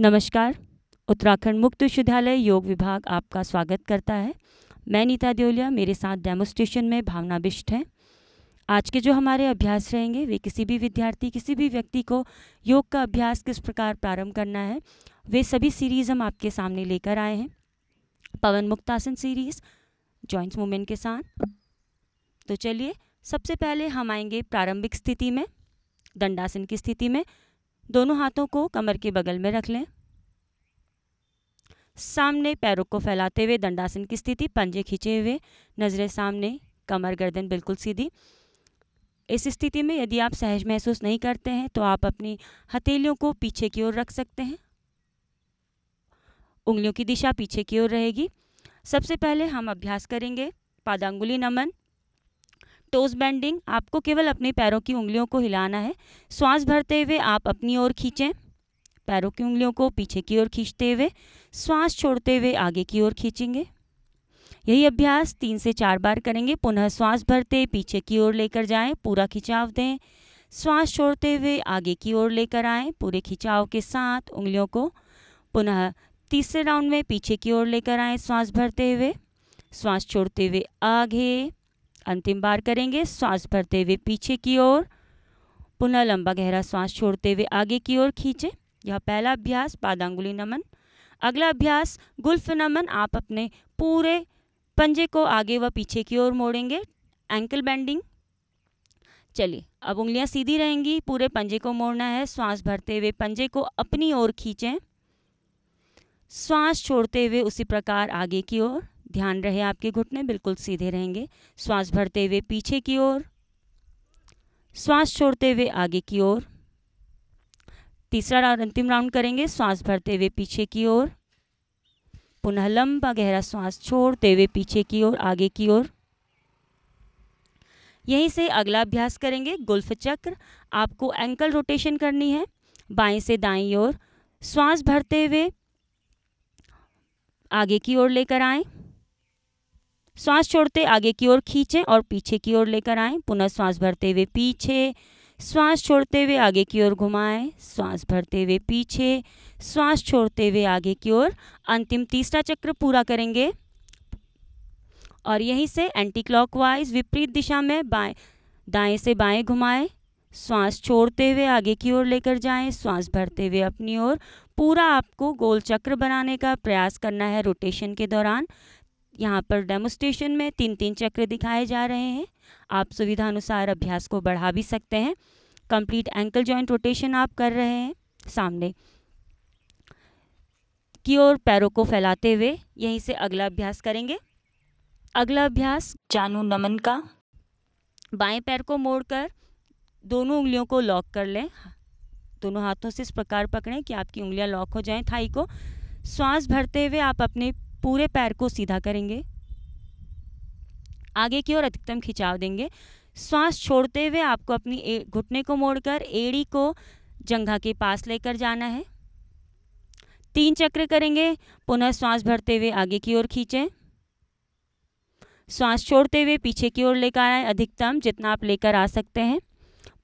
नमस्कार उत्तराखंड मुक्त विश्वविद्यालय योग विभाग आपका स्वागत करता है मैं नीता देओलिया मेरे साथ डेमोस्ट्रेशन में भावना बिष्ट हैं आज के जो हमारे अभ्यास रहेंगे वे किसी भी विद्यार्थी किसी भी व्यक्ति को योग का अभ्यास किस प्रकार प्रारंभ करना है वे सभी सीरीज़ हम आपके सामने लेकर आए हैं Pawan Muktasana series joints movement के साथ तो चलिए सबसे पहले हम आएंगे प्रारंभिक स्थिति में दंडासन की स्थिति में दोनों हाथों को कमर के बगल में रख लें सामने पैरों को फैलाते हुए दंडासन की स्थिति पंजे खींचे हुए नज़रें सामने कमर गर्दन बिल्कुल सीधी इस स्थिति में यदि आप सहज महसूस नहीं करते हैं तो आप अपनी हथेलियों को पीछे की ओर रख सकते हैं उंगलियों की दिशा पीछे की ओर रहेगी सबसे पहले हम अभ्यास करेंगे पादांगुली नमन टोज बेंडिंग आपको केवल अपने पैरों की उंगलियों को हिलाना है श्वास भरते हुए आप अपनी ओर खींचें पैरों की उंगलियों को पीछे की ओर खींचते हुए श्वास छोड़ते हुए आगे की ओर खींचेंगे यही अभ्यास तीन से चार बार करेंगे पुनः श्वास भरते पीछे की ओर लेकर जाएं पूरा खिंचाव दें श्वास छोड़ते हुए आगे की ओर लेकर आएं पूरे खिंचाव के साथ उंगलियों को पुनः तीसरे राउंड में पीछे की ओर लेकर आएं श्वास भरते हुए श्वास छोड़ते हुए आगे अंतिम बार करेंगे सांस भरते हुए पीछे की ओर पुनः लंबा गहरा सांस छोड़ते हुए आगे की ओर खींचे यह पहला अभ्यास पादांगुली नमन अगला अभ्यास गुल्फ नमन आप अपने पूरे पंजे को आगे व पीछे की ओर मोड़ेंगे एंकल बेंडिंग चलिए अब उंगलियां सीधी रहेंगी पूरे पंजे को मोड़ना है श्वास भरते हुए पंजे को अपनी ओर खींचें श्वास छोड़ते हुए उसी प्रकार आगे की ओर ध्यान रहे आपके घुटने बिल्कुल सीधे रहेंगे श्वास भरते हुए पीछे की ओर श्वास छोड़ते हुए आगे की ओर तीसरा राउंड अंतिम राउंड करेंगे श्वास भरते हुए पीछे की ओर पुनः लंबा गहरा श्वास छोड़ते हुए पीछे की ओर आगे की ओर यहीं से अगला अभ्यास करेंगे गुल्फ चक्र आपको एंकल रोटेशन करनी है बाएं से दाईं ओर श्वास भरते हुए आगे की ओर लेकर आएं श्वास छोड़ते आगे की ओर खींचें और पीछे की ओर लेकर आएं पुनः श्वास भरते हुए पीछे श्वास छोड़ते हुए आगे की ओर घुमाएं श्वास भरते हुए पीछे श्वास छोड़ते हुए आगे की ओर अंतिम तीसरा चक्र पूरा करेंगे और यहीं से एंटी क्लॉकवाइज विपरीत दिशा में बाएं दाएं से बाएं घुमाएं श्वास छोड़ते हुए आगे की ओर लेकर जाएं श्वास भरते हुए अपनी ओर पूरा आपको गोल चक्र बनाने का प्रयास करना है रोटेशन के दौरान यहाँ पर डेमोस्ट्रेशन में तीन तीन चक्र दिखाए जा रहे हैं आप सुविधा अनुसार अभ्यास को बढ़ा भी सकते हैं कंप्लीट एंकल जॉइंट रोटेशन आप कर रहे हैं सामने की ओर पैरों को फैलाते हुए यहीं से अगला अभ्यास करेंगे अगला अभ्यास जानू नमन का बाएं पैर को मोड़कर दोनों उंगलियों को लॉक कर लें दोनों हाथों से इस प्रकार पकड़ें कि आपकी उंगलियां लॉक हो जाएं थाई को श्वास भरते हुए आप अपने पूरे पैर को सीधा करेंगे आगे की ओर अधिकतम खिंचाव देंगे श्वास छोड़ते हुए आपको अपनी घुटने को मोड़कर एड़ी को जंघा के पास लेकर जाना है तीन चक्र करेंगे पुनः श्वास भरते हुए आगे की ओर खींचें श्वास छोड़ते हुए पीछे की ओर लेकर आए अधिकतम जितना आप लेकर आ सकते हैं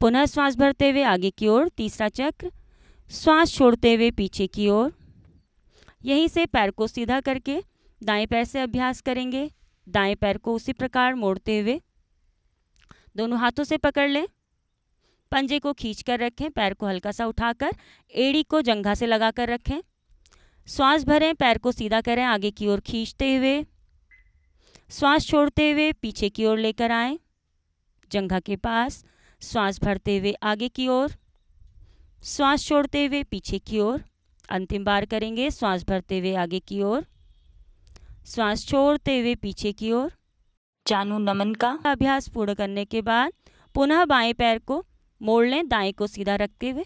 पुनः श्वास भरते हुए आगे की ओर तीसरा चक्र श्वास छोड़ते हुए पीछे की ओर यहीं से पैर को सीधा करके दाएं पैर से अभ्यास करेंगे दाएं पैर को उसी प्रकार मोड़ते हुए दोनों हाथों से पकड़ लें पंजे को खींच कर रखें पैर को हल्का सा उठाकर एड़ी को जंघा से लगा कर रखें श्वास भरें पैर को सीधा करें आगे की ओर खींचते हुए श्वास छोड़ते हुए पीछे की ओर लेकर आएं जंघा के पास श्वास भरते हुए आगे की ओर श्वास छोड़ते हुए पीछे की ओर अंतिम बार करेंगे श्वास भरते हुए आगे की ओर श्वास छोड़ते हुए पीछे की ओर चानू नमन का अभ्यास पूर्ण करने के बाद पुनः बाएं पैर को मोड़ लें दाएं को सीधा रखते हुए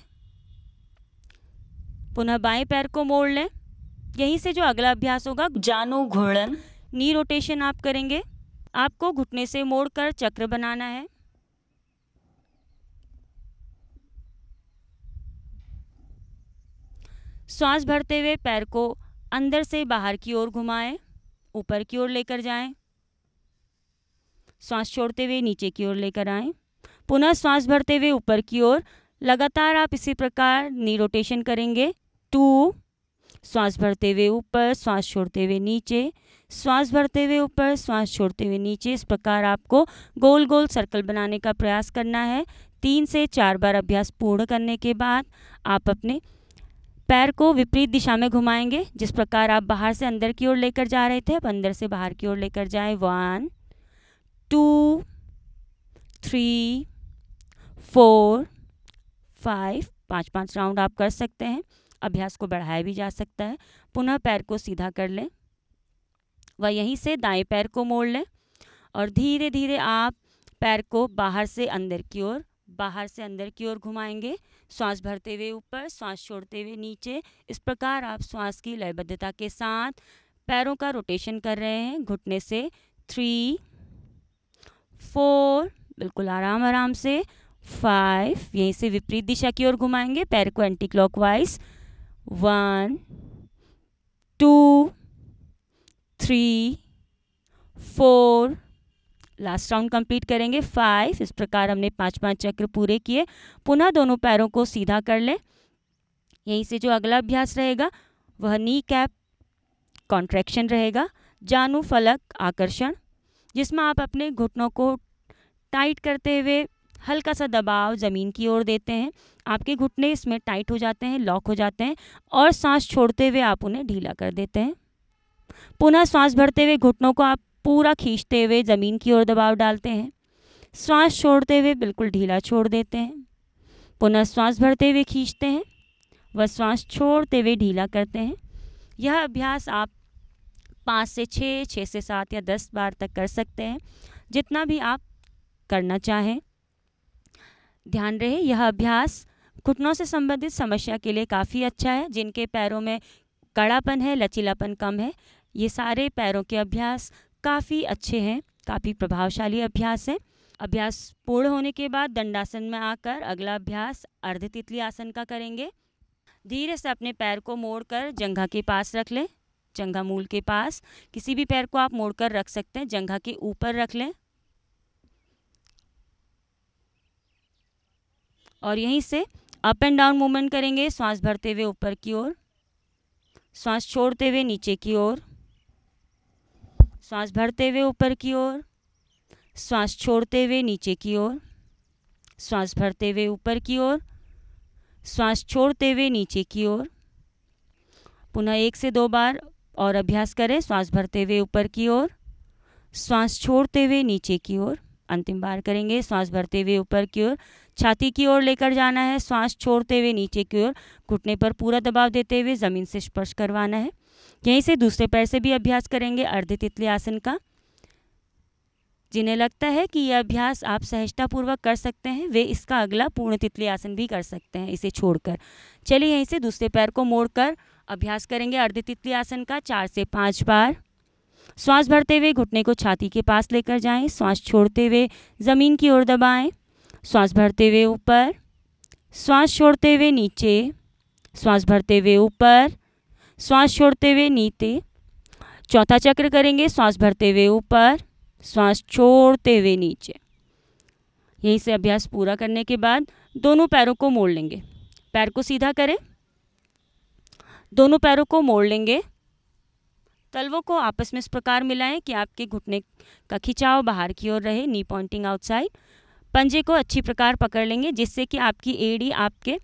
पुनः बाएं पैर को मोड़ लें यहीं से जो अगला अभ्यास होगा जानू घूर्णन नी रोटेशन आप करेंगे आपको घुटने से मोड़कर चक्र बनाना है सांस भरते हुए पैर को अंदर से बाहर की ओर घुमाएं ऊपर की ओर लेकर जाएं सांस छोड़ते हुए नीचे की ओर लेकर आएं पुनः सांस भरते हुए ऊपर की ओर लगातार आप इसी प्रकार नी रोटेशन करेंगे टू श्वास भरते हुए ऊपर श्वास छोड़ते हुए नीचे श्वास भरते हुए ऊपर श्वास छोड़ते हुए नीचे इस प्रकार आपको गोल गोल सर्कल बनाने का प्रयास करना है तीन से चार बार अभ्यास पूर्ण करने के बाद आप अपने पैर को विपरीत दिशा में घुमाएंगे जिस प्रकार आप बाहर से अंदर की ओर लेकर जा रहे थे अब अंदर से बाहर की ओर लेकर जाएं one two three four five पाँच पाँच राउंड आप कर सकते हैं अभ्यास को बढ़ाया भी जा सकता है पुनः पैर को सीधा कर लें व यहीं से दाएं पैर को मोड़ लें और धीरे धीरे आप पैर को बाहर से अंदर की ओर बाहर से अंदर की ओर घुमाएंगे श्वास भरते हुए ऊपर श्वास छोड़ते हुए नीचे इस प्रकार आप श्वास की लयबद्धता के साथ पैरों का रोटेशन कर रहे हैं घुटने से थ्री फोर बिल्कुल आराम आराम से फाइव यहीं से विपरीत दिशा की ओर घुमाएंगे पैर को anticlockwise one two three four last round complete करेंगे फाइव इस प्रकार हमने पांच पांच चक्र पूरे किए पुनः दोनों पैरों को सीधा कर लें यहीं से जो अगला अभ्यास रहेगा वह नी कैप कॉन्ट्रैक्शन रहेगा जानू फलक आकर्षण जिसमें आप अपने घुटनों को टाइट करते हुए हल्का सा दबाव ज़मीन की ओर देते हैं आपके घुटने इसमें टाइट हो जाते हैं लॉक हो जाते हैं और सांस छोड़ते हुए आप उन्हें ढीला कर देते हैं पुनः सांस भरते हुए घुटनों को आप पूरा खींचते हुए ज़मीन की ओर दबाव डालते हैं श्वास छोड़ते हुए बिल्कुल ढीला छोड़ देते हैं पुनः श्वास भरते हुए खींचते हैं व श्वास छोड़ते हुए ढीला करते हैं यह अभ्यास आप पाँच से छः छः से सात या दस बार तक कर सकते हैं जितना भी आप करना चाहें ध्यान रहे यह अभ्यास घुटनों से संबंधित समस्या के लिए काफ़ी अच्छा है जिनके पैरों में कड़ापन है लचीलापन कम है ये सारे पैरों के अभ्यास काफ़ी अच्छे हैं काफ़ी प्रभावशाली अभ्यास है अभ्यास पूर्ण होने के बाद दंडासन में आकर अगला अभ्यास अर्ध तितली आसन का करेंगे धीरे से अपने पैर को मोड़कर जंघा के पास रख लें जंघा मूल के पास किसी भी पैर को आप मोड़कर रख सकते हैं जंघा के ऊपर रख लें और यहीं से अप एंड डाउन मूवमेंट करेंगे सांस भरते हुए ऊपर की ओर सांस छोड़ते हुए नीचे की ओर श्वास भरते हुए ऊपर की ओर श्वास छोड़ते हुए नीचे की ओर श्वास भरते हुए ऊपर की ओर श्वास छोड़ते हुए नीचे की ओर पुनः एक से दो बार और अभ्यास करें श्वास भरते हुए ऊपर की ओर श्वास छोड़ते हुए नीचे की ओर अंतिम बार करेंगे श्वास भरते हुए ऊपर की ओर छाती की ओर लेकर जाना है श्वास छोड़ते हुए नीचे की ओर घुटने पर पूरा दबाव देते हुए ज़मीन से स्पर्श करवाना है यहीं से दूसरे पैर से भी अभ्यास करेंगे अर्ध तितली आसन का जिन्हें लगता है कि यह अभ्यास आप सहजतापूर्वक कर सकते हैं वे इसका अगला पूर्ण तितली आसन भी कर सकते हैं इसे छोड़कर चलिए यहीं से दूसरे पैर को मोड़कर अभ्यास करेंगे अर्ध तितली आसन का चार से पाँच बार श्वास भरते हुए घुटने को छाती के पास लेकर जाएं श्वास छोड़ते हुए ज़मीन की ओर दबाएं श्वास भरते हुए ऊपर श्वास छोड़ते हुए नीचे श्वास भरते हुए ऊपर श्वास छोड़ते हुए नीचे चौथा चक्र करेंगे श्वास भरते हुए ऊपर श्वास छोड़ते हुए नीचे यहीं से अभ्यास पूरा करने के बाद दोनों पैरों को मोड़ लेंगे पैर को सीधा करें दोनों पैरों को मोड़ लेंगे तलवों को आपस में इस प्रकार मिलाएं कि आपके घुटने का खिंचाव बाहर की ओर रहे नी पॉइंटिंग आउटसाइड पंजे को अच्छी प्रकार पकड़ लेंगे जिससे कि आपकी एड़ी आपके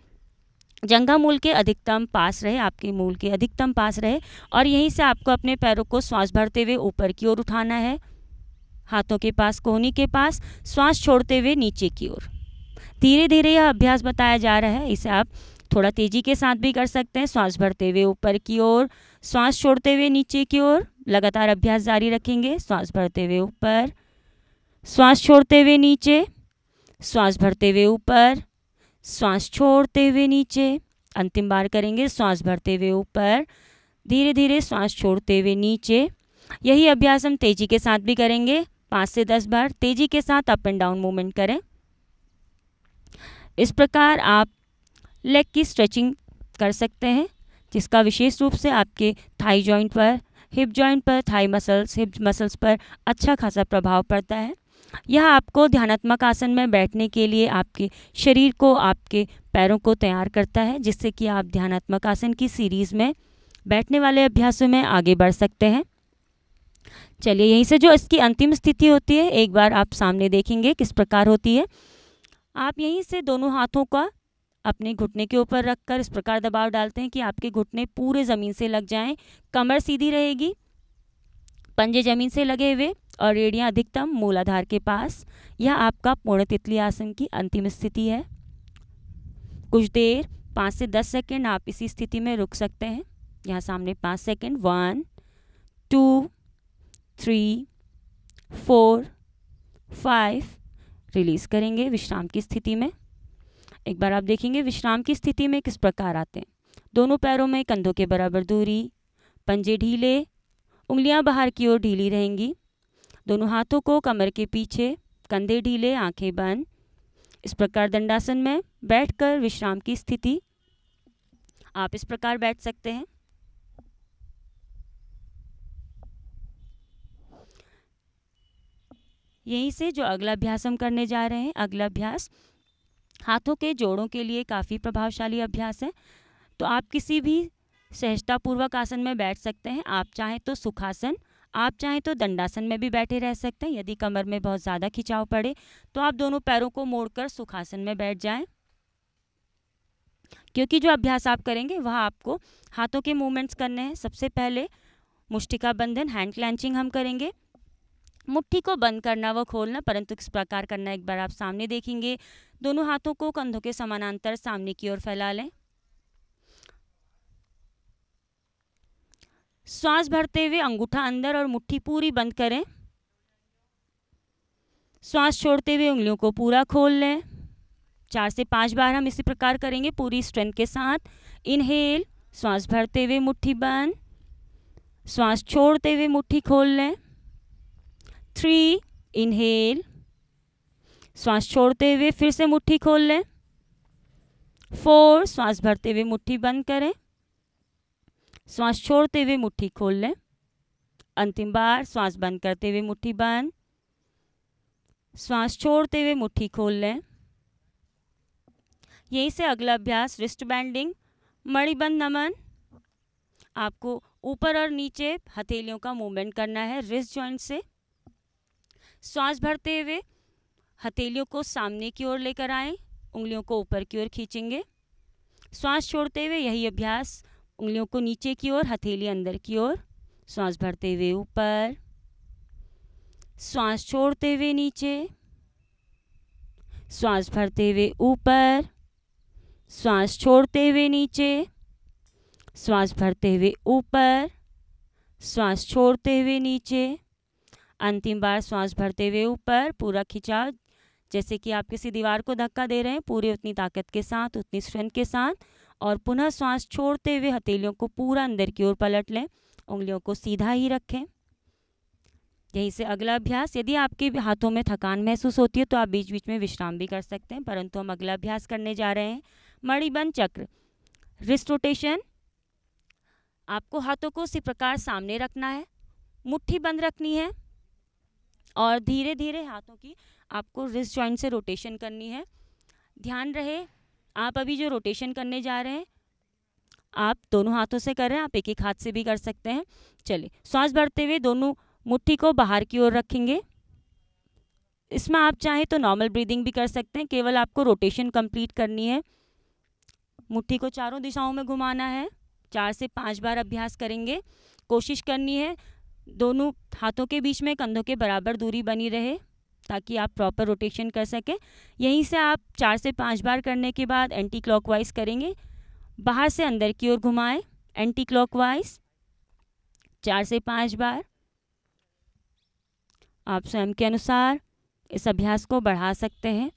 जंगा मूल के अधिकतम पास रहे आपके मूल के अधिकतम पास रहे और यहीं से आपको अपने पैरों को श्वास भरते हुए ऊपर की ओर उठाना है हाथों के पास कोहनी के पास श्वास छोड़ते हुए नीचे की ओर धीरे धीरे यह अभ्यास बताया जा रहा है इसे आप थोड़ा तेजी के साथ भी कर सकते हैं श्वास भरते हुए ऊपर की ओर श्वास छोड़ते हुए नीचे की ओर लगातार अभ्यास जारी रखेंगे श्वास भरते हुए ऊपर श्वास छोड़ते हुए नीचे श्वास भरते हुए ऊपर श्वास छोड़ते हुए नीचे अंतिम बार करेंगे श्वास भरते हुए ऊपर धीरे धीरे श्वास छोड़ते हुए नीचे यही अभ्यास हम तेजी के साथ भी करेंगे पाँच से दस बार तेजी के साथ अप एंड डाउन मूवमेंट करें इस प्रकार आप लेग की स्ट्रेचिंग कर सकते हैं जिसका विशेष रूप से आपके थाई जॉइंट पर हिप जॉइंट पर थाई मसल्स हिप मसल्स पर अच्छा खासा प्रभाव पड़ता है यह आपको ध्यानात्मक आसन में बैठने के लिए आपके शरीर को आपके पैरों को तैयार करता है जिससे कि आप ध्यानात्मक आसन की सीरीज़ में बैठने वाले अभ्यासों में आगे बढ़ सकते हैं चलिए यहीं से जो इसकी अंतिम स्थिति होती है एक बार आप सामने देखेंगे किस प्रकार होती है आप यहीं से दोनों हाथों का अपने घुटने के ऊपर रखकर इस प्रकार दबाव डालते हैं कि आपके घुटने पूरे ज़मीन से लग जाएं कमर सीधी रहेगी पंजे ज़मीन से लगे हुए और रेडियाँ अधिकतम मूलाधार के पास यह आपका पूर्ण तितली आसन की अंतिम स्थिति है कुछ देर पाँच से दस सेकेंड आप इसी स्थिति में रुक सकते हैं यहाँ सामने पाँच second one two three four five release करेंगे विश्राम की स्थिति में एक बार आप देखेंगे विश्राम की स्थिति में किस प्रकार आते हैं दोनों पैरों में कंधों के बराबर दूरी पंजे ढीले उंगलियां बाहर की ओर ढीली रहेंगी दोनों हाथों को कमर के पीछे कंधे ढीले आंखें बंद इस प्रकार दंडासन में बैठकर विश्राम की स्थिति आप इस प्रकार बैठ सकते हैं यहीं से जो अगला अभ्यास हम करने जा रहे हैं अगला अभ्यास हाथों के जोड़ों के लिए काफ़ी प्रभावशाली अभ्यास है तो आप किसी भी सहजतापूर्वक आसन में बैठ सकते हैं आप चाहें तो सुखासन आप चाहें तो दंडासन में भी बैठे रह सकते हैं यदि कमर में बहुत ज़्यादा खिंचाव पड़े तो आप दोनों पैरों को मोड़कर सुखासन में बैठ जाएं क्योंकि जो अभ्यास आप करेंगे वह आपको हाथों के मूवमेंट्स करने हैं सबसे पहले मुष्टिका बंधन हैंड क्लैंचिंग हम करेंगे मुट्ठी को बंद करना व खोलना परंतु किस प्रकार करना एक बार आप सामने देखेंगे दोनों हाथों को कंधों के समानांतर सामने की ओर फैला लें श्वास भरते हुए अंगूठा अंदर और मुट्ठी पूरी बंद करें श्वास छोड़ते हुए उंगलियों को पूरा खोल लें चार से पाँच बार हम इसी प्रकार करेंगे पूरी स्ट्रेंथ के साथ इनहेल श्वास भरते हुए मुट्ठी बंद श्वास छोड़ते हुए मुट्ठी खोल लें थ्री इनहेल श्वास छोड़ते हुए फिर से मुट्ठी खोल लें फोर श्वास भरते हुए मुट्ठी बंद करें श्वास छोड़ते हुए मुट्ठी खोल लें अंतिम बार श्वास बंद करते हुए मुट्ठी बंद श्वास छोड़ते हुए मुट्ठी खोल लें यहीं से अगला अभ्यास रिस्ट बैंडिंग मणिबंध नमन आपको ऊपर और नीचे हथेलियों का मूवमेंट करना है रिस्ट जॉइंट से श्वास भरते हुए हथेलियों को सामने की ओर लेकर आएं उंगलियों को ऊपर की ओर खींचेंगे श्वास छोड़ते हुए यही अभ्यास उंगलियों को नीचे की ओर हथेली अंदर की ओर श्वास भरते हुए ऊपर श्वास छोड़ते हुए नीचे श्वास भरते हुए ऊपर श्वास छोड़ते हुए नीचे श्वास भरते हुए ऊपर श्वास छोड़ते हुए नीचे अंतिम बार श्वास भरते हुए ऊपर पूरा खिंचाव जैसे कि आप किसी दीवार को धक्का दे रहे हैं पूरे उतनी ताकत के साथ उतनी स्ट्रेंथ के साथ और पुनः श्वास छोड़ते हुए हथेलियों को पूरा अंदर की ओर पलट लें उंगलियों को सीधा ही रखें यहीं से अगला अभ्यास यदि आपके हाथों में थकान महसूस होती है तो आप बीच बीच में विश्राम भी कर सकते हैं परंतु हम अगला अभ्यास करने जा रहे हैं मणिबंध चक्र रिस्ट रोटेशन आपको हाथों को इसी प्रकार सामने रखना है मुट्ठी बंद रखनी है और धीरे धीरे हाथों की आपको रिस्ट जॉइंट से रोटेशन करनी है ध्यान रहे आप अभी जो रोटेशन करने जा रहे हैं आप दोनों हाथों से कर रहे हैं आप एक एक हाथ से भी कर सकते हैं चलिए सांस भरते हुए दोनों मुट्ठी को बाहर की ओर रखेंगे इसमें आप चाहें तो नॉर्मल ब्रीदिंग भी कर सकते हैं केवल आपको रोटेशन कंप्लीट करनी है मुट्ठी को चारों दिशाओं में घुमाना है चार से पाँच बार अभ्यास करेंगे कोशिश करनी है दोनों हाथों के बीच में कंधों के बराबर दूरी बनी रहे ताकि आप प्रॉपर रोटेशन कर सकें यहीं से आप चार से पाँच बार करने के बाद एंटी क्लॉकवाइज करेंगे बाहर से अंदर की ओर घुमाएं एंटी क्लॉकवाइज चार से पाँच बार आप स्वयं के अनुसार इस अभ्यास को बढ़ा सकते हैं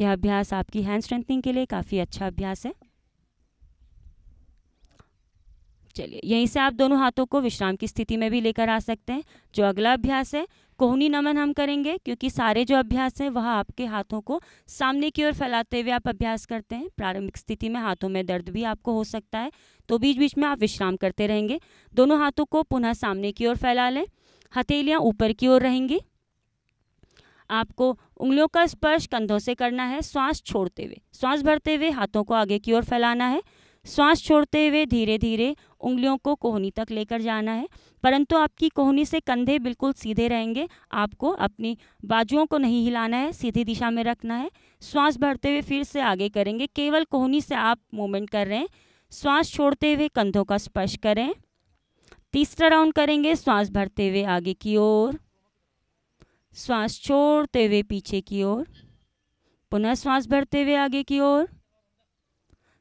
यह अभ्यास आपकी हैंड स्ट्रेंथनिंग के लिए काफ़ी अच्छा अभ्यास है चलिए यहीं से आप दोनों हाथों को विश्राम की स्थिति में भी लेकर आ सकते हैं जो अगला अभ्यास है कोहनी नमन हम करेंगे क्योंकि सारे जो अभ्यास हैं वह आपके हाथों को सामने की ओर फैलाते हुए आप अभ्यास करते हैं प्रारंभिक स्थिति में हाथों में दर्द भी आपको हो सकता है तो बीच बीच में आप विश्राम करते रहेंगे दोनों हाथों को पुनः सामने की ओर फैला लें हथेलियाँ ऊपर की ओर रहेंगी आपको उंगलियों का स्पर्श कंधों से करना है श्वास छोड़ते हुए श्वास भरते हुए हाथों को आगे की ओर फैलाना है श्वास छोड़ते हुए धीरे धीरे उंगलियों को कोहनी तक लेकर जाना है परंतु आपकी कोहनी से कंधे बिल्कुल सीधे रहेंगे आपको अपनी बाजुओं को नहीं हिलाना है सीधी दिशा में रखना है श्वास भरते हुए फिर से आगे करेंगे केवल कोहनी से आप मूवमेंट कर रहे हैं श्वास छोड़ते हुए कंधों का स्पर्श करें तीसरा राउंड करेंगे श्वास भरते हुए आगे की ओर श्वास छोड़ते हुए पीछे की ओर पुनः श्वास भरते हुए आगे की ओर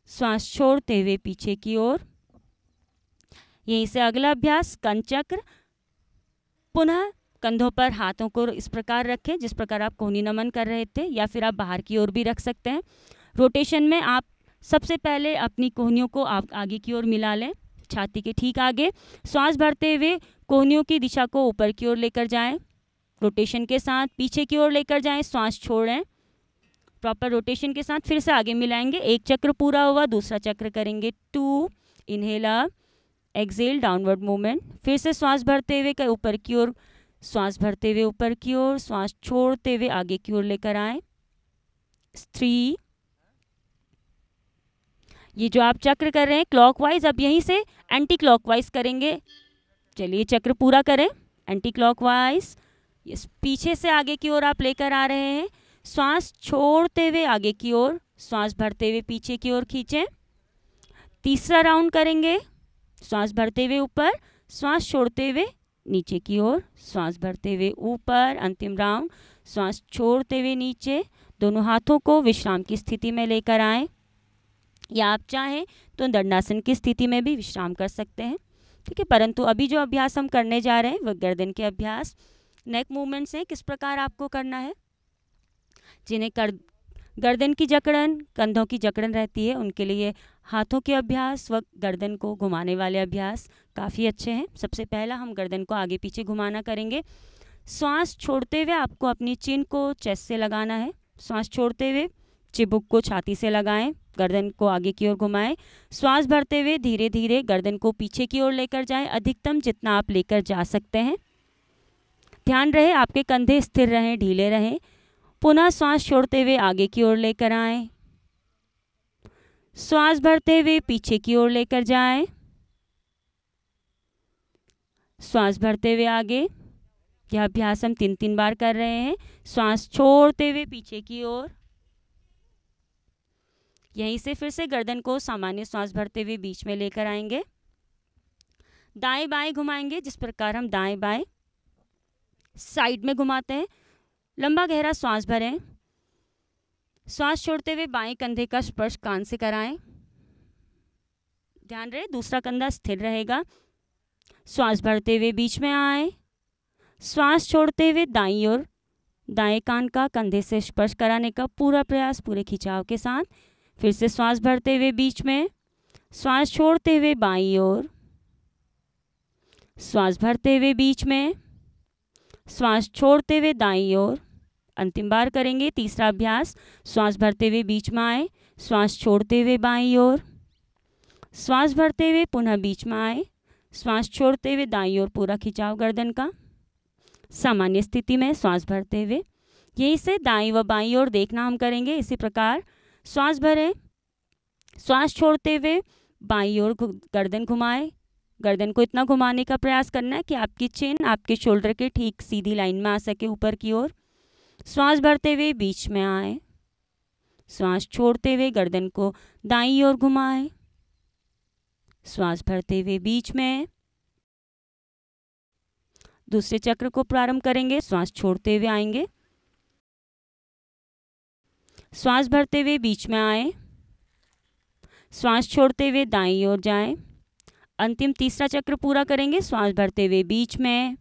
श्वास छोड़ते हुए पीछे की ओर यहीं से अगला अभ्यास कंचक्र पुनः कंधों पर हाथों को इस प्रकार रखें जिस प्रकार आप कोहनी नमन कर रहे थे या फिर आप बाहर की ओर भी रख सकते हैं रोटेशन में आप सबसे पहले अपनी कोहनियों को आप आगे की ओर मिला लें छाती के ठीक आगे श्वास भरते हुए कोहनियों की दिशा को ऊपर की ओर लेकर जाएं रोटेशन के साथ पीछे की ओर लेकर जाएं श्वास छोड़ें प्रॉपर रोटेशन के साथ फिर से आगे मिलाएंगे एक चक्र पूरा हुआ दूसरा चक्र करेंगे two inhale exhale downward movement फिर से श्वास भरते हुए ऊपर की ओर श्वास भरते हुए ऊपर की ओर श्वास छोड़ते हुए आगे की ओर लेकर आए थ्री ये जो आप चक्र कर रहे हैं क्लॉकवाइज अब यहीं से एंटी क्लॉकवाइज करेंगे चलिए चक्र पूरा करें एंटी क्लॉकवाइज यस पीछे से आगे की ओर आप लेकर आ रहे हैं श्वास छोड़ते हुए आगे की ओर श्वास भरते हुए पीछे की ओर खींचें तीसरा राउंड करेंगे श्वास भरते हुए ऊपर श्वास छोड़ते हुए नीचे की ओर श्वास भरते हुए ऊपर अंतिम राउंड श्वास छोड़ते हुए नीचे दोनों हाथों को विश्राम की स्थिति में लेकर आएं या आप चाहें तो दंडासन की स्थिति में भी विश्राम कर सकते हैं ठीक है परंतु अभी जो अभ्यास हम करने जा रहे हैं वह गर्दन के अभ्यास नेक मूवमेंट्स हैं किस प्रकार आपको करना है जिन्हें कर गर्दन की जकड़न कंधों की जकड़न रहती है उनके लिए हाथों के अभ्यास व गर्दन को घुमाने वाले अभ्यास काफ़ी अच्छे हैं सबसे पहला हम गर्दन को आगे पीछे घुमाना करेंगे श्वास छोड़ते हुए आपको अपनी चिन को चेस्ट से लगाना है श्वास छोड़ते हुए चिबुक को छाती से लगाएं गर्दन को आगे की ओर घुमाएं श्वास भरते हुए धीरे धीरे गर्दन को पीछे की ओर लेकर जाएं अधिकतम जितना आप लेकर जा सकते हैं ध्यान रहे आपके कंधे स्थिर रहें ढीले रहें पुनः श्वास छोड़ते हुए आगे की ओर लेकर आएं श्वास भरते हुए पीछे की ओर लेकर जाएं श्वास भरते हुए आगे यह अभ्यास हम तीन तीन बार कर रहे हैं श्वास छोड़ते हुए पीछे की ओर यहीं से फिर से गर्दन को सामान्य श्वास भरते हुए बीच में लेकर आएंगे दाएं बाएं घुमाएंगे जिस प्रकार हम दाएं बाएं साइड में घुमाते हैं लंबा गहरा सांस भरें सांस छोड़ते हुए बाएं कंधे का स्पर्श कान से कराएं ध्यान रहे दूसरा कंधा स्थिर रहेगा श्वास भरते हुए बीच में आए श्वास छोड़ते हुए दाई और दाएं कान का कंधे से स्पर्श कराने का पूरा प्रयास पूरे खिंचाव के साथ फिर से श्वास भरते हुए बीच में श्वास छोड़ते हुए बाई ओर श्वास भरते हुए बीच में श्वास छोड़ते हुए दाई ओर अंतिम बार करेंगे तीसरा अभ्यास श्वास भरते हुए बीच में आए श्वास छोड़ते हुए बाई ओर श्वास भरते हुए पुनः बीच में आए श्वास छोड़ते हुए दाई ओर पूरा खिंचाव गर्दन का सामान्य स्थिति में श्वास भरते हुए यही से दाई व बाई ओर देखना हम करेंगे इसी प्रकार श्वास भरें श्वास छोड़ते हुए बाई ओर गर्दन घुमाए गर्दन को इतना घुमाने का प्रयास करना है कि आपकी चेन आपके शोल्डर के ठीक सीधी लाइन में आ सके ऊपर की ओर श्वास भरते हुए बीच में आए श्वास छोड़ते हुए गर्दन को दाई ओर घुमाए श्वास भरते हुए बीच में दूसरे चक्र को प्रारंभ करेंगे श्वास छोड़ते हुए आएंगे श्वास भरते हुए बीच में आए श्वास छोड़ते हुए दाई ओर जाएं अंतिम तीसरा चक्र पूरा करेंगे श्वास भरते हुए बीच में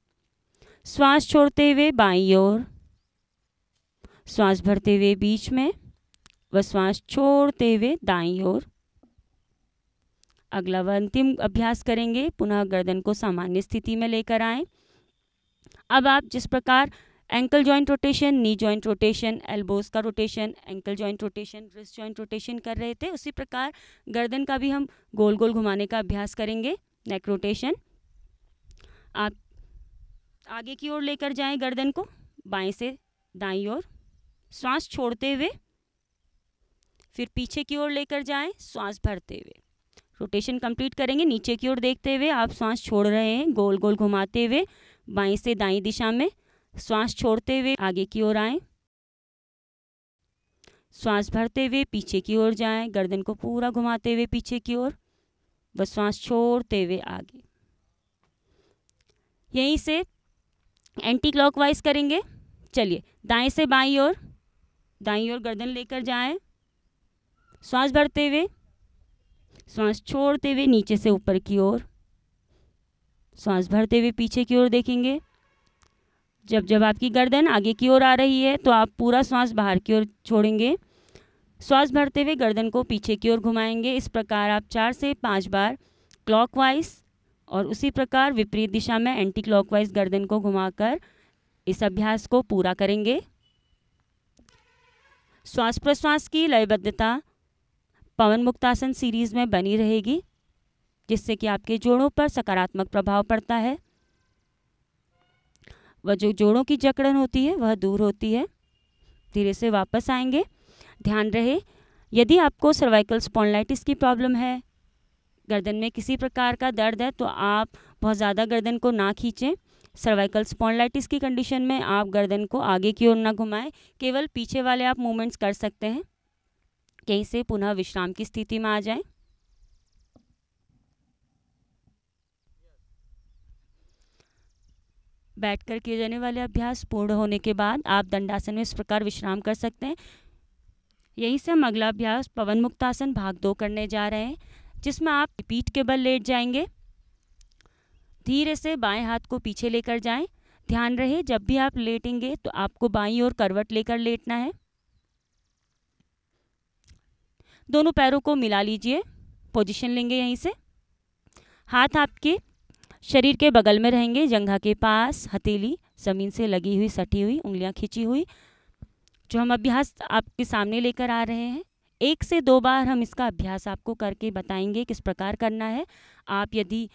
श्वास छोड़ते हुए बाई ओर श्वास भरते हुए बीच में व श्वास छोड़ते हुए दाई ओर अगला व अंतिम अभ्यास करेंगे पुनः गर्दन को सामान्य स्थिति में लेकर आए अब आप जिस प्रकार ankle joint rotation knee joint rotation elbows का rotation ankle joint rotation wrist joint rotation कर रहे थे उसी प्रकार गर्दन का भी हम गोल गोल घुमाने का अभ्यास करेंगे नेक रोटेशन आप आगे की ओर लेकर जाएं गर्दन को बाएं से दाई ओर श्वास छोड़ते हुए फिर पीछे की ओर लेकर जाएं श्वास भरते हुए रोटेशन कंप्लीट करेंगे नीचे की ओर देखते हुए आप श्वास छोड़ रहे हैं गोल गोल घुमाते हुए बाएं से दाई दिशा में श्वास छोड़ते हुए आगे की ओर आएं श्वास भरते हुए पीछे की ओर जाएं गर्दन को पूरा घुमाते हुए पीछे की ओर व श्वास छोड़ते हुए आगे यहीं से एंटी क्लॉकवाइज करेंगे चलिए दाएं से बाईं ओर दाई और गर्दन लेकर जाएं श्वास भरते हुए श्वास छोड़ते हुए नीचे से ऊपर की ओर श्वास भरते हुए पीछे की ओर देखेंगे जब जब आपकी गर्दन आगे की ओर आ रही है तो आप पूरा श्वास बाहर की ओर छोड़ेंगे श्वास भरते हुए गर्दन को पीछे की ओर घुमाएंगे इस प्रकार आप चार से पाँच बार क्लॉकवाइज और उसी प्रकार विपरीत दिशा में एंटी क्लॉकवाइज गर्दन को घुमाकर इस अभ्यास को पूरा करेंगे श्वास प्रश्वास की लयबद्धता पवन मुक्तासन सीरीज में बनी रहेगी जिससे कि आपके जोड़ों पर सकारात्मक प्रभाव पड़ता है वह जो जोड़ों की जकड़न होती है वह दूर होती है धीरे से वापस आएंगे ध्यान रहे यदि आपको सर्वाइकल स्पॉन्लाइटिस की प्रॉब्लम है गर्दन में किसी प्रकार का दर्द है तो आप बहुत ज़्यादा गर्दन को ना खींचें सर्वाइकल स्पॉन्डलाइटिस की कंडीशन में आप गर्दन को आगे की ओर ना घुमाएं केवल पीछे वाले आप मूवमेंट्स कर सकते हैं कहीं से पुनः विश्राम की स्थिति में आ जाएं बैठकर किए जाने वाले अभ्यास पूर्ण होने के बाद आप दंडासन में इस प्रकार विश्राम कर सकते हैं यहीं से हम अगला अभ्यास पवन मुक्तासन भाग दो करने जा रहे हैं जिसमें आप पीठ के बल लेट जाएंगे धीरे से बाएं हाथ को पीछे लेकर जाएं ध्यान रहे जब भी आप लेटेंगे तो आपको बाई ओर करवट लेकर लेटना है दोनों पैरों को मिला लीजिए पोजीशन लेंगे यहीं से हाथ आपके शरीर के बगल में रहेंगे जंघा के पास हथेली ज़मीन से लगी हुई सटी हुई उंगलियां खींची हुई जो हम अभ्यास आपके सामने लेकर आ रहे हैं एक से दो बार हम इसका अभ्यास आपको करके बताएंगे किस प्रकार करना है आप यदि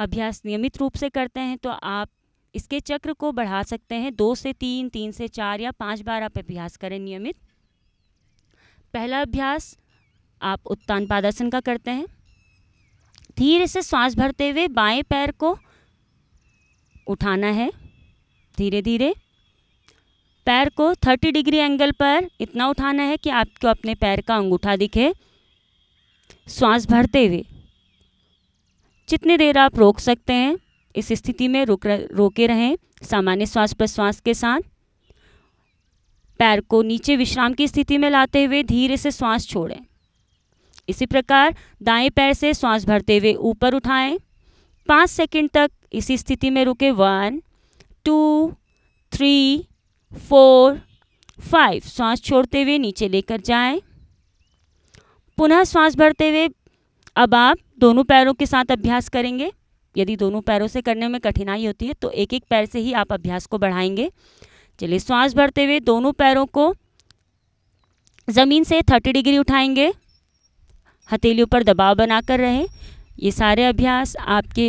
अभ्यास नियमित रूप से करते हैं तो आप इसके चक्र को बढ़ा सकते हैं दो से तीन तीन से चार या पाँच बार आप अभ्यास करें नियमित पहला अभ्यास आप उत्तान पादासन का करते हैं धीरे से सांस भरते हुए बाएं पैर को उठाना है धीरे धीरे पैर को 30 डिग्री एंगल पर इतना उठाना है कि आपको अपने पैर का अंगूठा दिखे श्वास भरते हुए जितनी देर आप रोक सकते हैं इस स्थिति में रुक रोके रहें सामान्य श्वास प्रश्वास के साथ पैर को नीचे विश्राम की स्थिति में लाते हुए धीरे से श्वास छोड़ें इसी प्रकार दाएं पैर से श्वास भरते हुए ऊपर उठाएं पाँच सेकंड तक इसी स्थिति में रुके one two three four five श्वास छोड़ते हुए नीचे लेकर जाएं पुनः श्वास भरते हुए अब आप दोनों पैरों के साथ अभ्यास करेंगे यदि दोनों पैरों से करने में कठिनाई होती है तो एक एक पैर से ही आप अभ्यास को बढ़ाएंगे चलिए श्वास भरते हुए दोनों पैरों को ज़मीन से थर्टी डिग्री उठाएंगे हथेलियों पर दबाव बनाकर रहें ये सारे अभ्यास आपके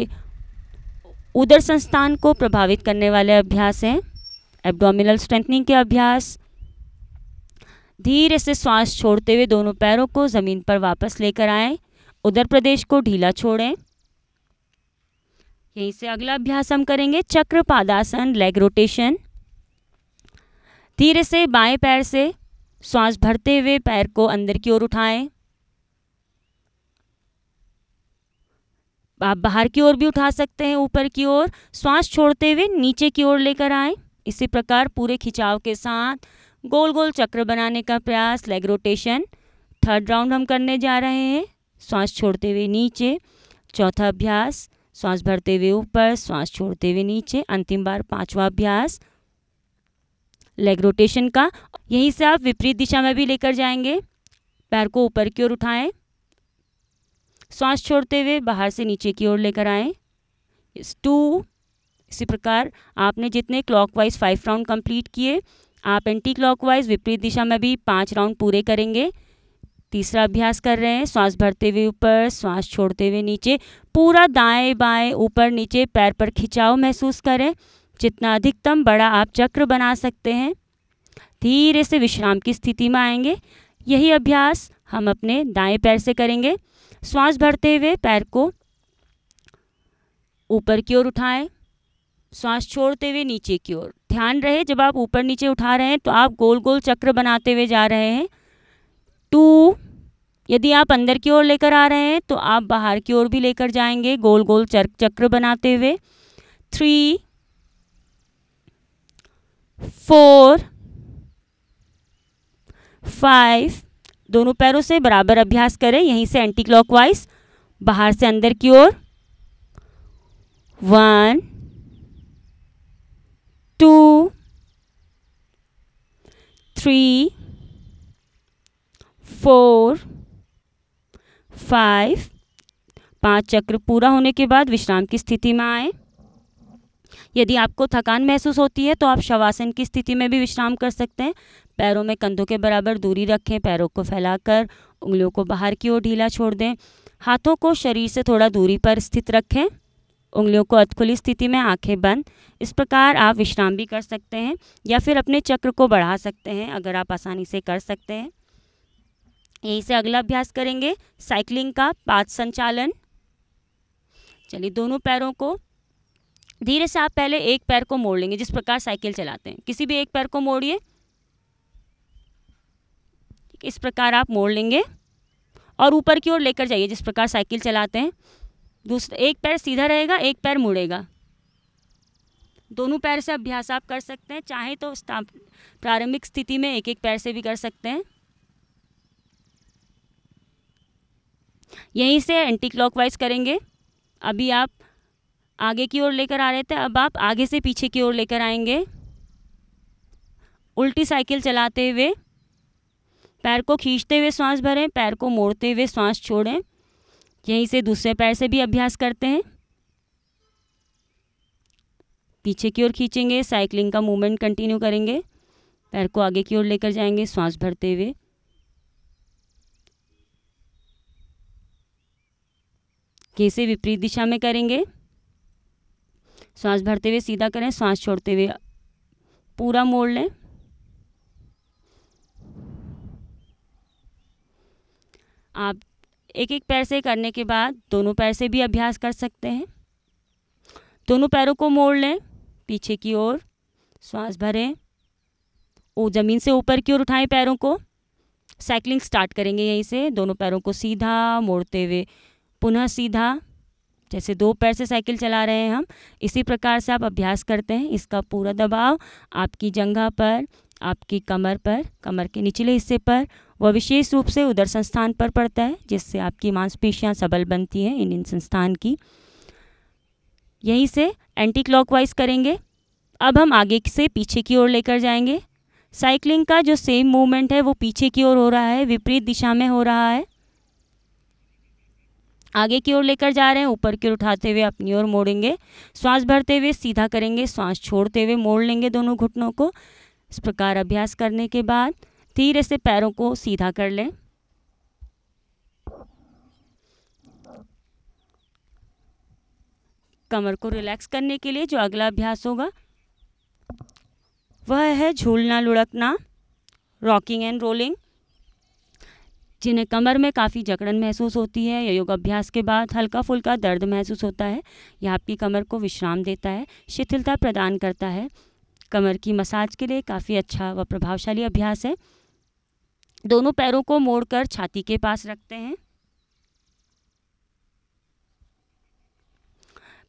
उदर संस्थान को प्रभावित करने वाले अभ्यास हैं एब्डोमिनल स्ट्रेंथनिंग के अभ्यास धीरे से श्वास छोड़ते हुए दोनों पैरों को ज़मीन पर वापस लेकर आएं उधर प्रदेश को ढीला छोड़ें यहीं से अगला अभ्यास हम करेंगे चक्र पादासन लेग रोटेशन धीरे से बाएं पैर से श्वास भरते हुए पैर को अंदर की ओर उठाएं आप बाहर की ओर भी उठा सकते हैं ऊपर की ओर श्वास छोड़ते हुए नीचे की ओर लेकर आएं इसी प्रकार पूरे खिंचाव के साथ गोल गोल चक्र बनाने का प्रयास लेग रोटेशन थर्ड राउंड हम करने जा रहे हैं श्वास छोड़ते हुए नीचे चौथा अभ्यास श्वास भरते हुए ऊपर श्वास छोड़ते हुए नीचे अंतिम बार पांचवा अभ्यास लेग रोटेशन का यहीं से आप विपरीत दिशा में भी लेकर जाएंगे पैर को ऊपर की ओर उठाएं श्वास छोड़ते हुए बाहर से नीचे की ओर लेकर आएं टू इसी प्रकार आपने जितने क्लॉकवाइज फाइव राउंड कंप्लीट किए आप एंटी क्लॉकवाइज विपरीत दिशा में भी पांच राउंड पूरे करेंगे तीसरा अभ्यास कर रहे हैं श्वास भरते हुए ऊपर श्वास छोड़ते हुए नीचे पूरा दाएं बाएं ऊपर नीचे पैर पर खिंचाव महसूस करें जितना अधिकतम बड़ा आप चक्र बना सकते हैं धीरे से विश्राम की स्थिति में आएंगे यही अभ्यास हम अपने दाएं पैर से करेंगे श्वास भरते हुए पैर को ऊपर की ओर उठाएं श्वास छोड़ते हुए नीचे की ओर ध्यान रहे जब आप ऊपर नीचे उठा रहे हैं तो आप गोल गोल चक्र बनाते हुए जा रहे हैं टू यदि आप अंदर की ओर लेकर आ रहे हैं तो आप बाहर की ओर भी लेकर जाएंगे गोल गोल चर चक्र बनाते हुए थ्री फोर फाइव दोनों पैरों से बराबर अभ्यास करें यहीं से एंटी क्लॉकवाइज बाहर से अंदर की ओर one two three four five पांच चक्र पूरा होने के बाद विश्राम की स्थिति में आए यदि आपको थकान महसूस होती है तो आप शवासन की स्थिति में भी विश्राम कर सकते हैं पैरों में कंधों के बराबर दूरी रखें पैरों को फैलाकर उंगलियों को बाहर की ओर ढीला छोड़ दें हाथों को शरीर से थोड़ा दूरी पर स्थित रखें उंगलियों को अतखुली स्थिति में आंखें बंद इस प्रकार आप विश्राम भी कर सकते हैं या फिर अपने चक्र को बढ़ा सकते हैं अगर आप आसानी से कर सकते हैं यहीं से अगला अभ्यास करेंगे साइकिलिंग का पाथ संचालन चलिए दोनों पैरों को धीरे से आप पहले एक पैर को मोड़ लेंगे जिस प्रकार साइकिल चलाते हैं किसी भी एक पैर को मोड़िए इस प्रकार आप मोड़ लेंगे और ऊपर की ओर लेकर जाइए जिस प्रकार साइकिल चलाते हैं दूसरा एक पैर सीधा रहेगा एक पैर मुड़ेगा दोनों पैर से अभ्यास आप कर सकते हैं चाहे तो प्रारंभिक स्थिति में एक एक पैर से भी कर सकते हैं यहीं से एंटी क्लॉक करेंगे अभी आप आगे की ओर लेकर आ रहे थे अब आप आगे से पीछे की ओर लेकर आएंगे उल्टी साइकिल चलाते हुए पैर को खींचते हुए सांस भरें पैर को मोड़ते हुए सांस छोड़ें यहीं से दूसरे पैर से भी अभ्यास करते हैं पीछे की ओर खींचेंगे साइकिलिंग का मूवमेंट कंटिन्यू करेंगे पैर को आगे की ओर लेकर जाएंगे सांस भरते हुए कि इसे विपरीत दिशा में करेंगे सांस भरते हुए सीधा करें सांस छोड़ते हुए पूरा मोड़ लें आप एक एक पैर से करने के बाद दोनों पैर से भी अभ्यास कर सकते हैं दोनों पैरों को मोड़ लें पीछे की ओर श्वास भरें ओ ज़मीन से ऊपर की ओर उठाएं पैरों को साइकिलिंग स्टार्ट करेंगे यहीं से दोनों पैरों को सीधा मोड़ते हुए पुनः सीधा जैसे दो पैर से साइकिल चला रहे हैं हम इसी प्रकार से आप अभ्यास करते हैं इसका पूरा दबाव आपकी जंघा पर आपकी कमर पर कमर के निचले हिस्से पर वह विशेष रूप से उदर संस्थान पर पड़ता है जिससे आपकी मांसपेशियां सबल बनती हैं इन इन संस्थान की यहीं से एंटी क्लॉकवाइज करेंगे अब हम आगे से पीछे की ओर लेकर जाएंगे साइकिलिंग का जो सेम मूवमेंट है वो पीछे की ओर हो रहा है विपरीत दिशा में हो रहा है आगे की ओर लेकर जा रहे हैं ऊपर की ओर उठाते हुए अपनी ओर मोड़ेंगे श्वास भरते हुए सीधा करेंगे श्वास छोड़ते हुए मोड़ लेंगे दोनों घुटनों को इस प्रकार अभ्यास करने के बाद धीरे से पैरों को सीधा कर लें कमर को रिलैक्स करने के लिए जो अगला अभ्यास होगा वह है झूलना लुढ़कना रॉकिंग एंड रोलिंग जिन्हें कमर में काफ़ी जकड़न महसूस होती है या योग अभ्यास के बाद हल्का फुल्का दर्द महसूस होता है यह आपकी कमर को विश्राम देता है शिथिलता प्रदान करता है कमर की मसाज के लिए काफ़ी अच्छा व प्रभावशाली अभ्यास है दोनों पैरों को मोड़कर छाती के पास रखते हैं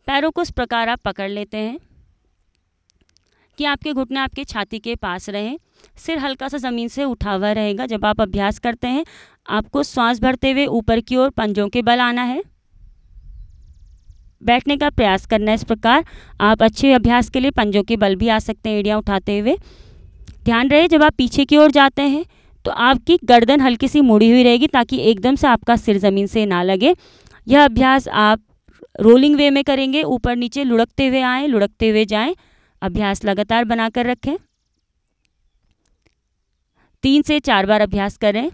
पैरों को इस प्रकार आप पकड़ लेते हैं कि आपके घुटने आपके छाती के पास रहें सिर हल्का सा ज़मीन से उठा हुआ रहेगा जब आप अभ्यास करते हैं आपको सांस भरते हुए ऊपर की ओर पंजों के बल आना है बैठने का प्रयास करना है इस प्रकार आप अच्छे अभ्यास के लिए पंजों के बल भी आ सकते हैं एड़ियाँ उठाते हुए ध्यान रहे जब आप पीछे की ओर जाते हैं तो आपकी गर्दन हल्की सी मुड़ी हुई रहेगी ताकि एकदम से आपका सिर ज़मीन से ना लगे यह अभ्यास आप रोलिंग वे में करेंगे ऊपर नीचे लुढ़कते हुए आएँ लुढ़कते हुए जाएँ अभ्यास लगातार बनाकर रखें तीन से चार बार अभ्यास करें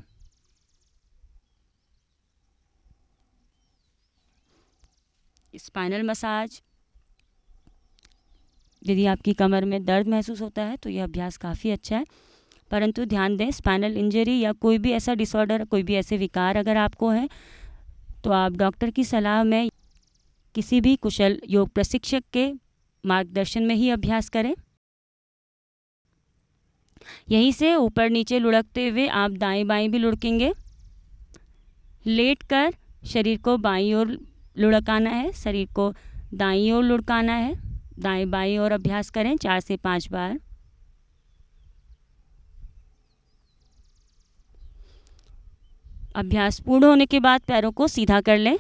स्पाइनल मसाज यदि आपकी कमर में दर्द महसूस होता है तो यह अभ्यास काफ़ी अच्छा है परंतु ध्यान दें स्पाइनल इंजरी या कोई भी ऐसा डिसऑर्डर कोई भी ऐसे विकार अगर आपको है तो आप डॉक्टर की सलाह में किसी भी कुशल योग प्रशिक्षक के मार्गदर्शन में ही अभ्यास करें यहीं से ऊपर नीचे लुढ़कते हुए आप दाएं बाएं भी लुढ़केंगे लेट कर शरीर को बाईं ओर लुढ़काना है शरीर को दाई ओर लुढ़काना है दाएं बाई ओर अभ्यास करें चार से पाँच बार अभ्यास पूर्ण होने के बाद पैरों को सीधा कर लें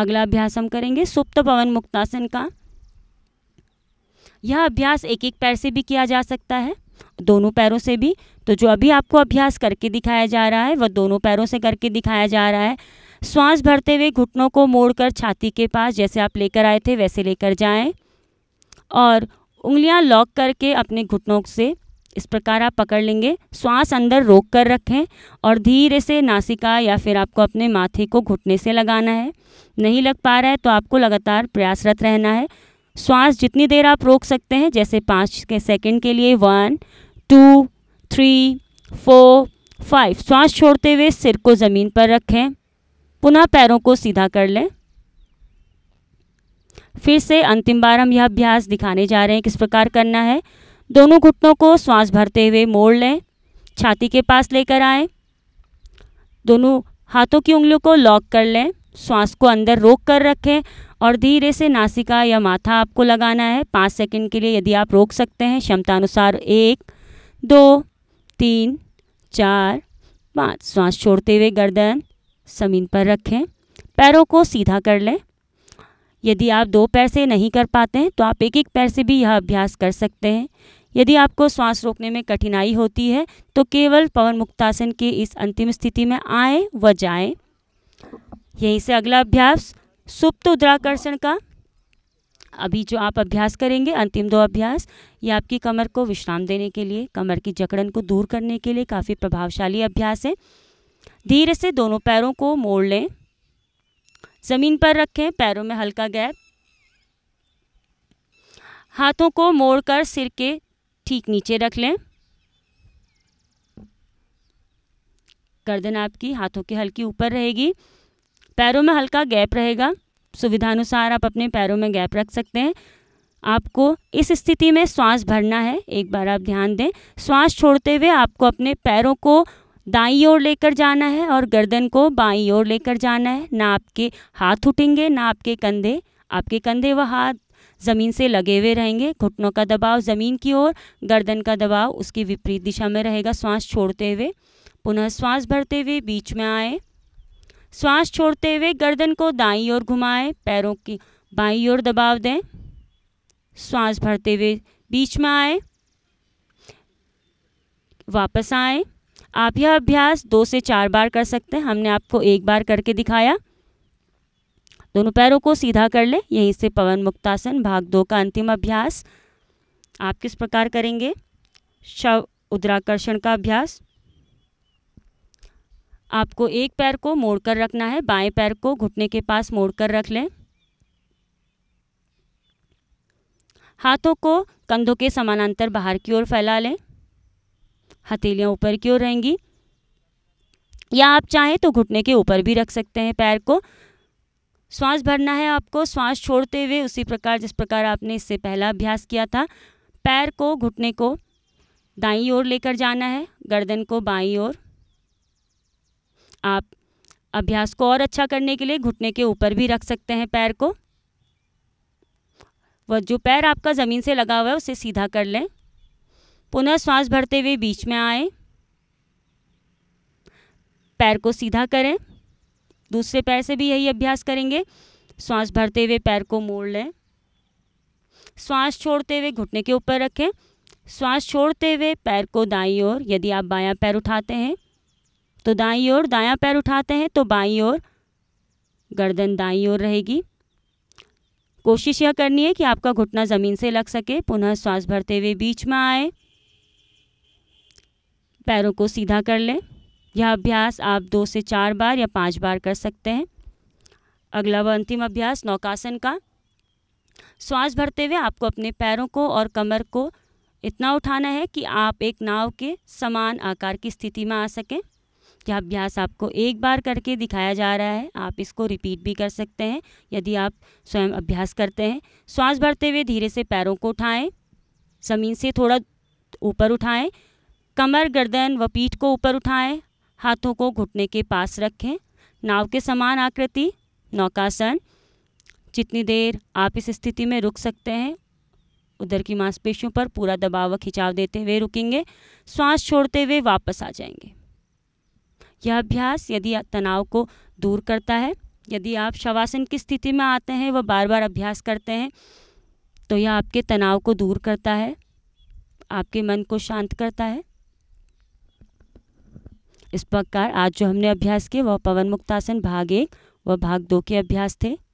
अगला अभ्यास हम करेंगे सुप्त पवन मुक्तासन का यह अभ्यास एक एक पैर से भी किया जा सकता है दोनों पैरों से भी तो जो अभी आपको अभ्यास करके दिखाया जा रहा है वह दोनों पैरों से करके दिखाया जा रहा है श्वास भरते हुए घुटनों को मोड़कर छाती के पास जैसे आप लेकर आए थे वैसे लेकर जाएं और उंगलियां लॉक करके अपने घुटनों से इस प्रकार आप पकड़ लेंगे श्वास अंदर रोक कर रखें और धीरे से नासिका या फिर आपको अपने माथे को घुटने से लगाना है नहीं लग पा रहा है तो आपको लगातार प्रयासरत रहना है श्वास जितनी देर आप रोक सकते हैं जैसे पाँच के सेकंड के लिए one two three four five श्वास छोड़ते हुए सिर को ज़मीन पर रखें पुनः पैरों को सीधा कर लें फिर से अंतिम बार हम यह अभ्यास दिखाने जा रहे हैं किस प्रकार करना है दोनों घुटनों को श्वास भरते हुए मोड़ लें छाती के पास लेकर आएं दोनों हाथों की उंगलियों को लॉक कर लें श्वास को अंदर रोक कर रखें और धीरे से नासिका या माथा आपको लगाना है पाँच सेकंड के लिए यदि आप रोक सकते हैं क्षमता अनुसार एक दो तीन चार पाँच श्वास छोड़ते हुए गर्दन ज़मीन पर रखें पैरों को सीधा कर लें यदि आप दो पैर से नहीं कर पाते हैं तो आप एक एक पैर से भी यह अभ्यास कर सकते हैं यदि आपको श्वास रोकने में कठिनाई होती है तो केवल पवन मुक्तासन की इस अंतिम स्थिति में आए व जाए यहीं से अगला अभ्यास सुप्त उद्राकर्षण का अभी जो आप अभ्यास करेंगे अंतिम दो अभ्यास ये आपकी कमर को विश्राम देने के लिए कमर की जकड़न को दूर करने के लिए काफ़ी प्रभावशाली अभ्यास है धीरे से दोनों पैरों को मोड़ लें ज़मीन पर रखें पैरों में हल्का गैप हाथों को मोड़कर सिर के ठीक नीचे रख लें गर्दन आपकी हाथों के हल्की ऊपर रहेगी पैरों में हल्का गैप रहेगा सुविधानुसार आप अपने पैरों में गैप रख सकते हैं आपको इस स्थिति में श्वास भरना है एक बार आप ध्यान दें श्वास छोड़ते हुए आपको अपने पैरों को दाई ओर लेकर जाना है और गर्दन को बाई ओर लेकर जाना है ना आपके हाथ उठेंगे ना आपके कंधे आपके कंधे व हाथ ज़मीन से लगे हुए रहेंगे घुटनों का दबाव ज़मीन की ओर गर्दन का दबाव उसकी विपरीत दिशा में रहेगा श्वास छोड़ते हुए पुनः श्वास भरते हुए बीच में आएँ श्वास छोड़ते हुए गर्दन को दाई ओर घुमाएं पैरों की बाई ओर दबाव दें श्वास भरते हुए बीच में आए वापस आए आप यह अभ्यास दो से चार बार कर सकते हैं हमने आपको एक बार करके दिखाया दोनों पैरों को सीधा कर ले यहीं से पवन मुक्तासन भाग दो का अंतिम अभ्यास आप किस प्रकार करेंगे शव उद्राकर्षण का अभ्यास आपको एक पैर को मोड़कर रखना है बाएं पैर को घुटने के पास मोड़कर रख लें हाथों को कंधों के समानांतर बाहर की ओर फैला लें हथेलियाँ ऊपर की ओर रहेंगी या आप चाहें तो घुटने के ऊपर भी रख सकते हैं पैर को श्वास भरना है आपको श्वास छोड़ते हुए उसी प्रकार जिस प्रकार आपने इससे पहला अभ्यास किया था पैर को घुटने को दाई ओर लेकर जाना है गर्दन को बाई ओर आप अभ्यास को और अच्छा करने के लिए घुटने के ऊपर भी रख सकते हैं पैर को वह जो पैर आपका ज़मीन से लगा हुआ है उसे सीधा कर लें पुनः श्वास भरते हुए बीच में आए पैर को सीधा करें दूसरे पैर से भी यही अभ्यास करेंगे श्वास भरते हुए पैर को मोड़ लें श्वास छोड़ते हुए घुटने के ऊपर रखें श्वास छोड़ते हुए पैर को दाईं ओर यदि आप बायां पैर उठाते हैं तो दाई ओर दाया पैर उठाते हैं तो बाई ओर गर्दन दाई ओर रहेगी कोशिश यह करनी है कि आपका घुटना ज़मीन से लग सके पुनः श्वास भरते हुए बीच में आए पैरों को सीधा कर लें यह अभ्यास आप दो से चार बार या पांच बार कर सकते हैं अगला व अंतिम अभ्यास नौकासन का श्वास भरते हुए आपको अपने पैरों को और कमर को इतना उठाना है कि आप एक नाव के समान आकार की स्थिति में आ सकें इसका अभ्यास आपको एक बार करके दिखाया जा रहा है आप इसको रिपीट भी कर सकते हैं यदि आप स्वयं अभ्यास करते हैं श्वास भरते हुए धीरे से पैरों को उठाएं ज़मीन से थोड़ा ऊपर उठाएं कमर गर्दन व पीठ को ऊपर उठाएं हाथों को घुटने के पास रखें नाव के समान आकृति नौकासन जितनी देर आप इस स्थिति में रुक सकते हैं उधर की मांसपेशियों पर पूरा दबाव व खिंचाव देते हुए रुकेंगे श्वास छोड़ते हुए वापस आ जाएंगे यह अभ्यास यदि तनाव को दूर करता है यदि आप शवासन की स्थिति में आते हैं व बार बार अभ्यास करते हैं तो यह आपके तनाव को दूर करता है आपके मन को शांत करता है इस प्रकार आज जो हमने अभ्यास किए वह पवन मुक्तासन भाग एक व भाग दो के अभ्यास थे